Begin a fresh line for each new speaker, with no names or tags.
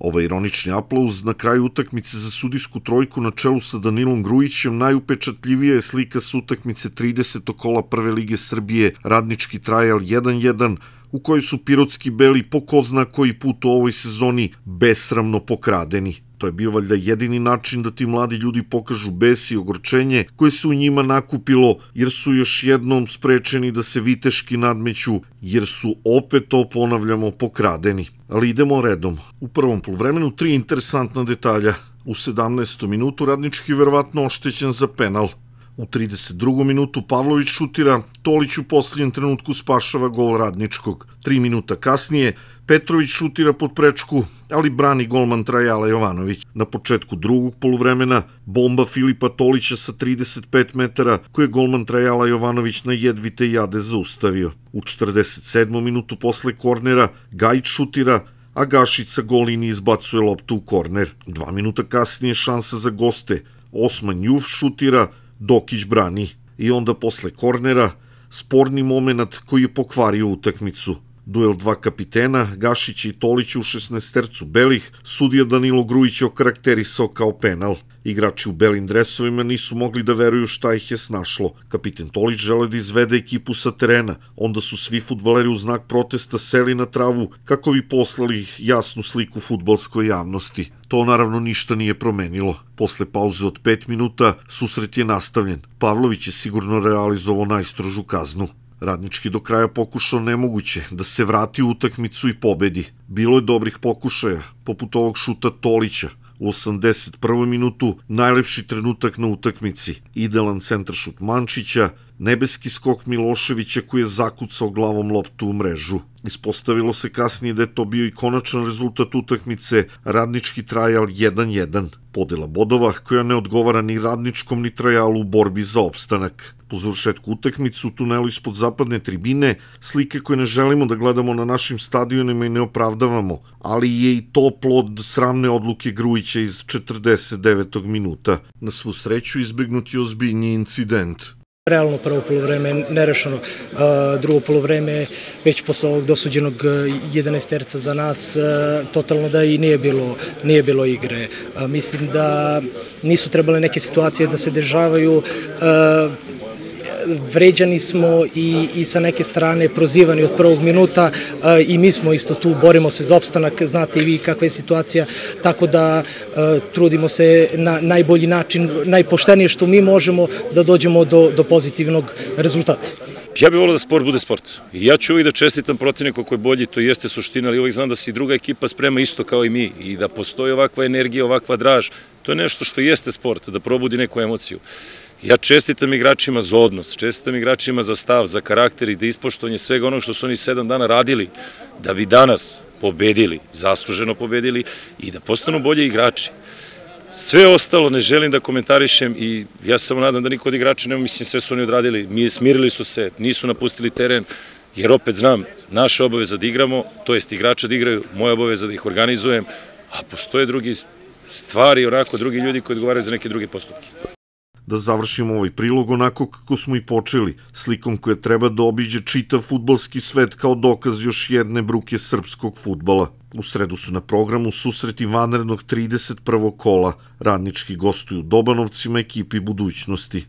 Ovaj ironični aplauz na kraju utakmice za sudijsku trojku na čelu sa Danilom Grujićem najupečatljivija je slika sa utakmice 30. kola Prve lige Srbije, radnički trajal 1-1, u kojoj su pirotski beli po ko zna koji put u ovoj sezoni besramno pokradeni. To je bio valjda jedini način da ti mladi ljudi pokažu bes i ogorčenje koje se u njima nakupilo jer su još jednom sprečeni da se viteški nadmeću jer su opet to ponavljamo pokradeni. Ali idemo redom. U prvom poluvremenu tri interesantna detalja. U 17. minutu radnički verovatno oštećen za penal. U 32. minutu Pavlović šutira, Tolić u posljednjem trenutku spašava gol Radničkog. Tri minuta kasnije Petrović šutira pod prečku, ali brani golman Trajala Jovanović. Na početku drugog poluvremena bomba Filipa Tolića sa 35 metara koju je golman Trajala Jovanović na jedvite jade zaustavio. U 47. minutu posle kornera Gajić šutira, a Gašić sa golini izbacuje loptu u korner. Dva minuta kasnije šansa za goste. Osman Juf šutira, Dokić brani i onda posle kornera sporni momenat koji je pokvario utakmicu – Duel dva kapitena, Gašić i Tolić u 16 tercu belih, sudija Danilo Grujić je okarakterisao kao penal. Igrači u belim dresovima nisu mogli da veruju šta ih je snašlo. Kapiten Tolić žele da izvede ekipu sa terena, onda su svi futbaleri u znak protesta seli na travu kako bi poslali jasnu sliku futbolskoj javnosti. To naravno ništa nije promenilo. Posle pauze od 5 minuta susret je nastavljen. Pavlović je sigurno realizovao najstrožu kaznu. Radnički do kraja pokušao nemoguće da se vrati u utakmicu i pobedi. Bilo je dobrih pokušaja, poput ovog šuta Tolića, u 81. minutu najlepši trenutak na utakmici, idealan centaršut Mančića, nebeski skok Miloševića koji je zakucao glavom loptu u mrežu. Ispostavilo se kasnije da je to bio i konačan rezultat utakmice radnički trajal 1-1, podela bodova koja ne odgovara ni radničkom ni trajalu u borbi za opstanak. Po završetku utakmicu u tunelu ispod zapadne tribine, slike koje ne želimo da gledamo na našim stadionima i ne opravdavamo, ali je i to plod sramne odluke Grujića iz 49. minuta. Na svu sreću izbegnut je incident
– Realno prvo polovreme je nerešeno, drugo polovreme već posle ovog dosuđenog 11 e, terca za nas e, totalno da i nije bilo, nije bilo igre. Mislim da nisu trebale neke situacije da se dežavaju, e, vređani smo i, i sa neke strane prozivani od prvog minuta eh, i mi smo isto tu, borimo se za opstanak, znate i vi kakva je situacija, tako da eh, trudimo se na najbolji način, najpoštenije što mi možemo da dođemo do, do pozitivnog rezultata.
Ja bih volao da sport bude sport. Ja ću uvijek da čestitam protivniku koji je bolji, to jeste suština, ali uvijek znam da se i druga ekipa sprema isto kao i mi i da postoji ovakva energija, ovakva draž. To je nešto što jeste sport, da probudi neku emociju. Ja čestitam igračima za odnos, čestitam igračima za stav, za karakter i da ispoštovanje svega onog što su oni sedam dana radili, da bi danas pobedili, zasluženo pobedili i da postanu bolje igrači. Sve ostalo ne želim da komentarišem i ja samo nadam da niko od igrača nema, mislim sve su oni odradili, mi smirili su se, nisu napustili teren, jer opet znam, naša obaveza da igramo, to jest igrača da igraju, moja obaveza da ih organizujem, a postoje drugi stvari, onako drugi ljudi koji odgovaraju za neke druge postupke
da završimo ovaj prilog onako kako smo i počeli, slikom koja treba da obiđe čitav futbalski svet kao dokaz još jedne bruke srpskog futbala. U sredu su na programu susreti vanrednog 31.
kola. Radnički gostuju Dobanovcima ekipi budućnosti.